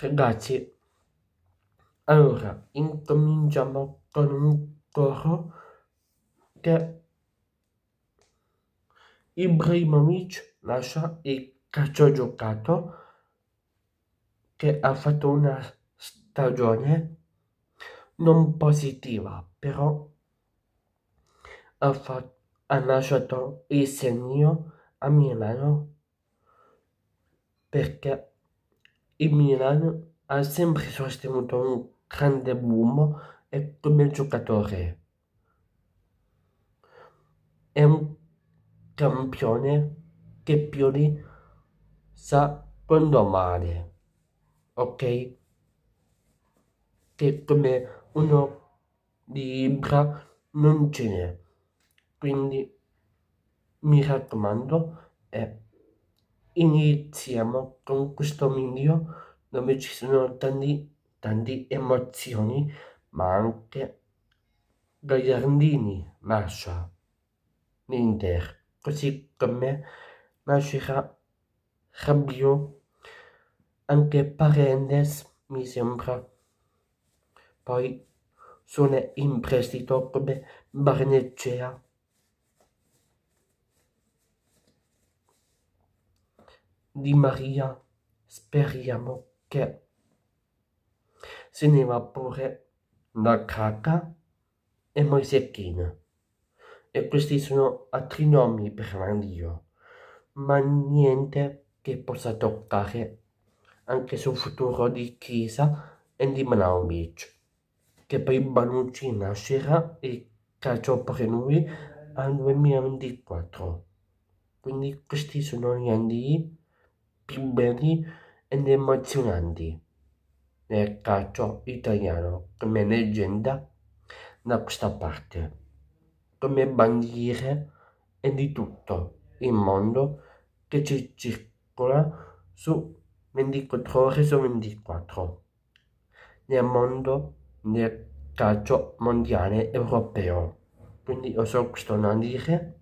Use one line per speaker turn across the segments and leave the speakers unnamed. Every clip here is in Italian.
Ragazzi, allora incominciamo con un coro che Ibrahimovic lascia il calcio giocato che ha fatto una stagione non positiva, però ha, fatto, ha lasciato il segno a Milano perché il Milan ha sempre sostenuto un grande boom e come giocatore. È un campione che Pioli sa quando male, ok? Che come uno di Ibra non ce n'è. Quindi mi raccomando, è iniziamo con questo video dove ci sono tanti, tanti emozioni ma anche Gagliardini lascia l'Inter così come nascerà Rabiot anche Parendes mi sembra poi sono in prestito come Barnecea di Maria, speriamo che se ne va pure la caca e Moisecchina. E questi sono altri nomi per Dio, ma niente che possa toccare anche sul futuro di Chiesa e di Manaomic, che poi Banucci nascerà e cacciò per noi al 2024. Quindi questi sono gli andi più belli ed emozionanti nel calcio italiano come leggenda da questa parte, come bandiere e di tutto il mondo che ci circola su 24 ore su 24 nel mondo nel calcio mondiale europeo. Quindi io so questo non dire,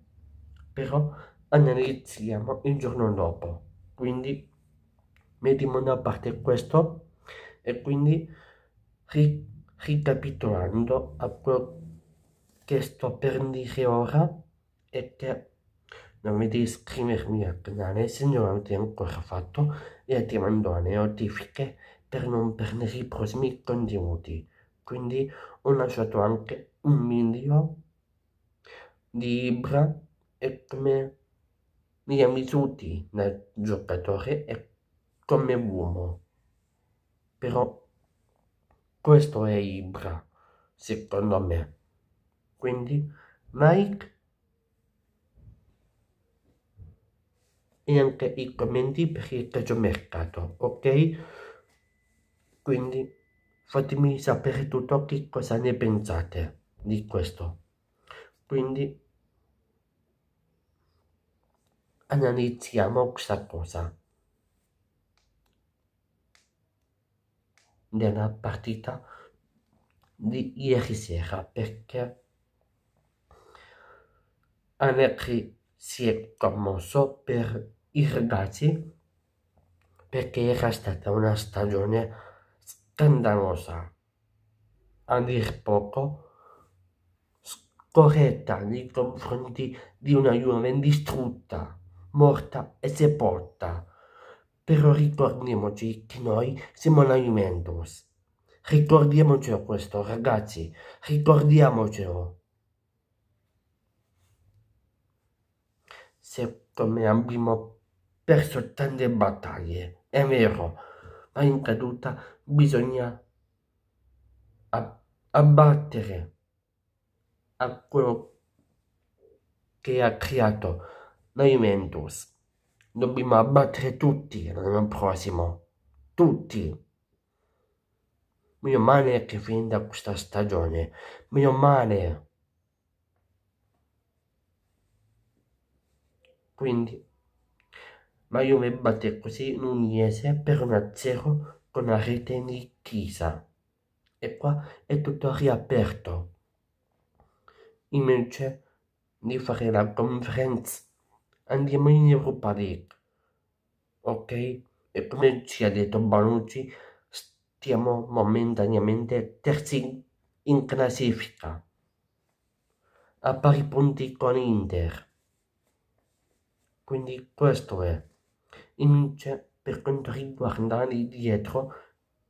però analizziamo il giorno dopo quindi mettiamo da parte questo e quindi ri ricapitolando a quello che sto per dire ora è che non vedi iscrivermi al canale se non l'avete ancora fatto e attivando le notifiche per non perdere i prossimi contenuti quindi ho lasciato anche un video di Ibra e come mi è Mizuti nel giocatore e come uomo. Però questo è Ibra, secondo me. Quindi Mike e anche i commenti per il calciomercato, ok? Quindi fatemi sapere tutto che cosa ne pensate di questo. Quindi Analizziamo questa cosa. Nella partita di ieri sera perché Allegri si è commosso per i ragazzi perché era stata una stagione scandalosa, a dir poco scorretta nei confronti di una Juve distrutta morta e sepolta. Però ricordiamoci che noi siamo la Juventus. Ricordiamocelo questo, ragazzi, ricordiamocelo. Secondo me abbiamo perso tante battaglie, è vero, ma in caduta bisogna abbattere a quello che ha creato la Juventus. Dobbiamo abbattere tutti l'anno prossimo. Tutti. Meno male che finita questa stagione. Meno male. Quindi, la Juve batte così in l'Uniese per 1-0 con una rete di Chiesa. E qua è tutto riaperto. Invece di fare la conferenza andiamo in Europa League. Ok? E come ci ha detto Bonucci, stiamo momentaneamente terzi in classifica, a pari punti con Inter. Quindi questo è. Invece, per quanto riguarda lì dietro,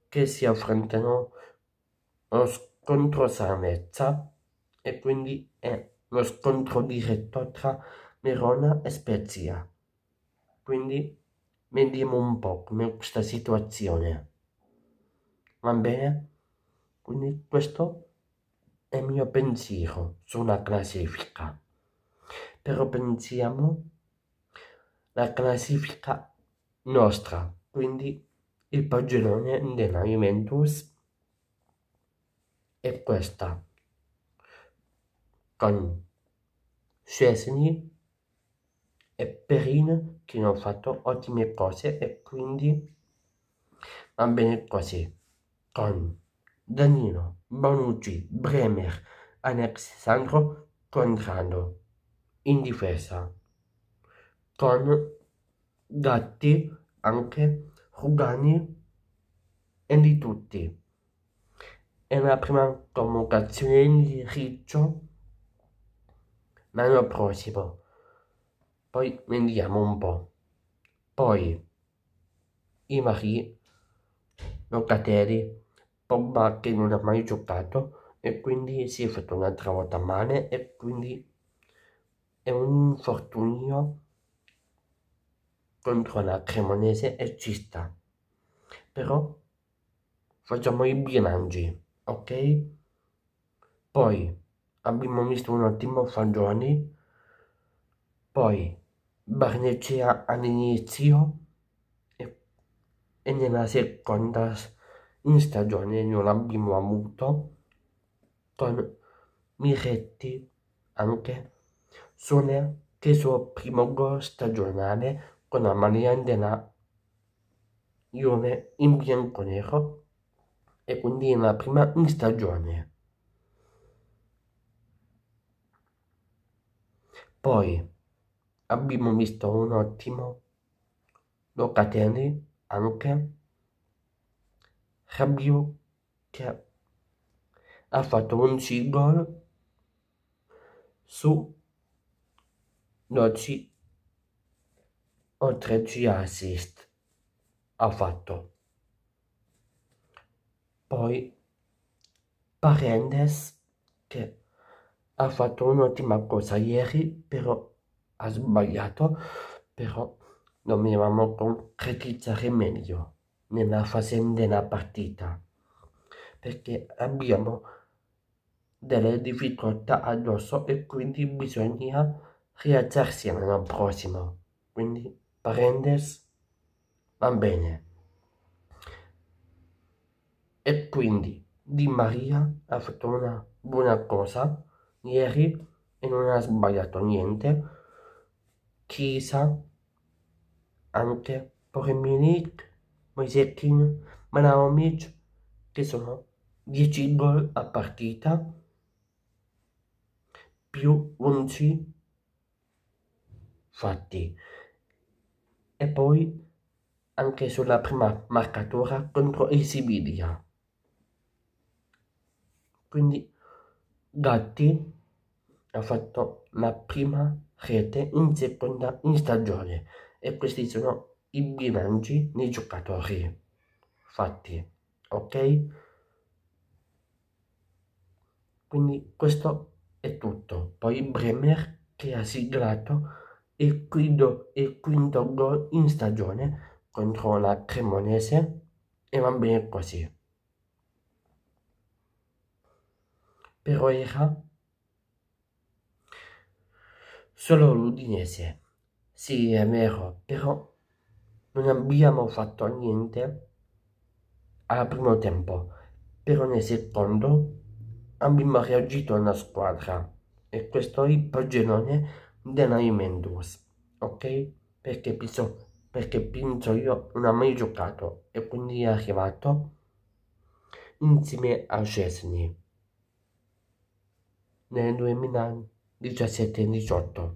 che si affrontano lo scontro salvezza e quindi è lo scontro diretto tra Verona e Spezia. Quindi vediamo un po' come questa situazione. Va bene? Quindi questo è il mio pensiero sulla classifica. Però pensiamo la classifica nostra, quindi il pagellone della Juventus è questa con Szczesny e Perin che hanno fatto ottime cose e quindi va bene così. Con Danilo, Bonucci, Bremer, Alessandro, Contrando in difesa. Con Gatti, anche Rugani e di tutti. E la prima convocazione di Riccio l'anno prossimo poi vendiamo un po'. Poi i Imari, Locatelli, Pogba che non ha mai giocato e quindi si è fatto un'altra volta male e quindi è un infortunio contro la Cremonese e ci sta. Però facciamo i bilanci, ok? Poi abbiamo visto un ottimo Fagioli, poi barnecea all'inizio e, e nella seconda in stagione non abbiamo avuto con Miretti anche Sone che il suo primo gol stagionale con la maglia della Juve in bianconero e quindi nella prima in stagione. Poi abbiamo visto un ottimo Locatelli anche Rabiot che ha fatto 11 gol su 12 o 13 assist ha fatto poi Parendes che ha fatto un'ottima cosa ieri però ha sbagliato, però dobbiamo concretizzare meglio nella fase della partita, perché abbiamo delle difficoltà addosso e quindi bisogna rialzarsi l'anno prossimo. Quindi Parendes va bene. E quindi Di Maria ha fatto una buona cosa ieri e non ha sbagliato niente chiesa, anche per i Minit, Moisettino, Manaomic, che sono 10 gol a partita, più 11 fatti. E poi anche sulla prima marcatura contro il Sibilia. Quindi Gatti ha fatto la prima rete in seconda in stagione e questi sono i bilanci dei giocatori fatti ok quindi questo è tutto poi Bremer che ha siglato il quinto, il quinto gol in stagione contro la Cremonese e va bene così però era Solo l'Udinese. Sì, è vero, però non abbiamo fatto niente al primo tempo, però nel secondo abbiamo reagito alla squadra e questo è il progenone della Juventus, ok? Perché penso, perché penso io non ha mai giocato e quindi è arrivato insieme a Cesni nel 2000 17 e 18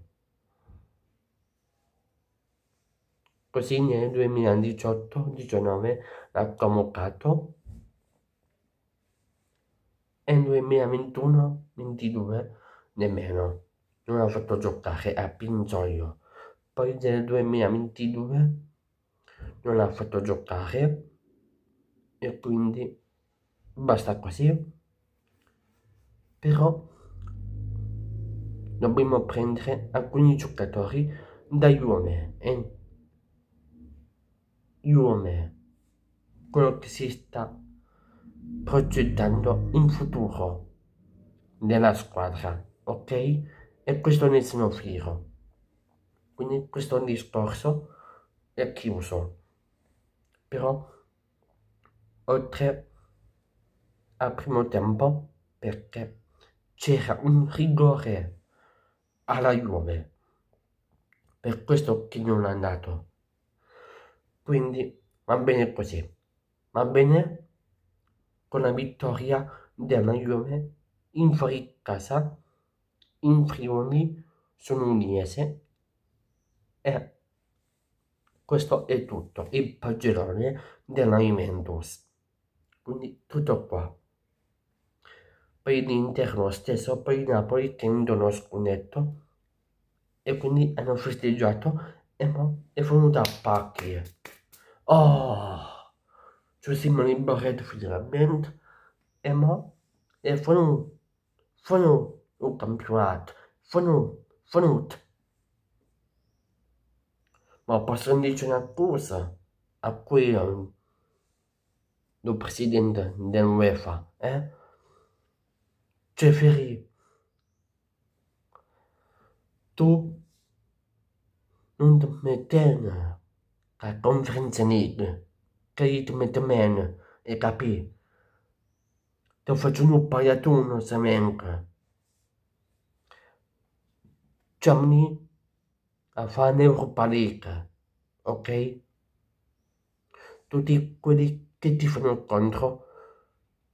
così nel 2018-19 l'ha convocato e nel 2021-22 nemmeno non ha fatto giocare a Pinzoglio poi nel 2022 non ha fatto giocare e quindi basta così però dobbiamo prendere alcuni giocatori da Juve e Juve, quello che si sta progettando in futuro della squadra, ok? E questo ne sono fiero. Quindi questo discorso è chiuso. Però, oltre al primo tempo, perché c'era un rigore alla Juve per questo che non è andato quindi va bene così va bene con la vittoria della Juve in fuori casa in Friuli sono Udinese e questo è tutto il pagellone della Juventus quindi tutto qua poi l'interno stesso poi i Napoli uno scudetto e quindi hanno festeggiato e mo è venuto a pacchi oh ci siamo liberati finalmente e mo è venuto venuto un campionato venuto venuto ma posso dirci una cosa a cui um, il presidente dell'UEFA eh Jeffery, du und mit denen la conferenza nid, che mit meno, e capi? Ti faccio un paiatuno se menca. Ciamni a fare Europa League, ok? Tutti quelli che ti fanno contro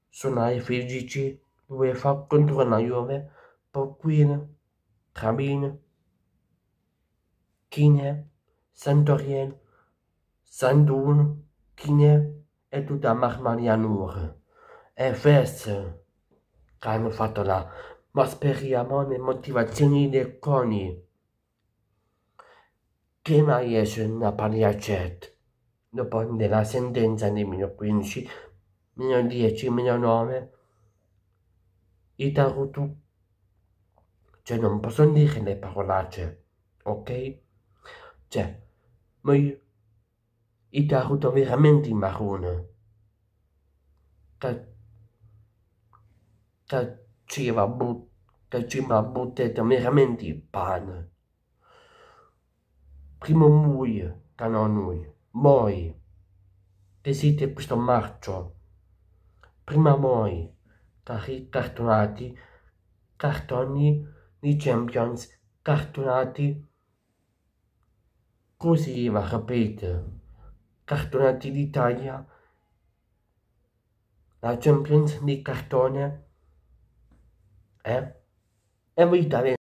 sono i fisici dove fa contro la Juve, Porquin, Tramin, Kine, Santorien, Sandun, Kine e tutta Marmaria Nur. E questo che hanno fatto là, ma speriamo le motivazioni dei coni. Che mai esce una pagliacetta? Dopo della sentenza del 2015, meno 10, meno 9, Itarutu. Cioè, non posso dire le parolacce, ok? Cioè, ma io... Itaruto veramente in marrone. Taceva ci Taceva buttata veramente il pane. Primo noi, canonui, che siete questo marcio. Prima moi. Tarri Tartonati, cartoni di Champions, cartonati, Così va, ripeto. Cartonati d'Italia, la Champions di cartone. Eh? E voi italiani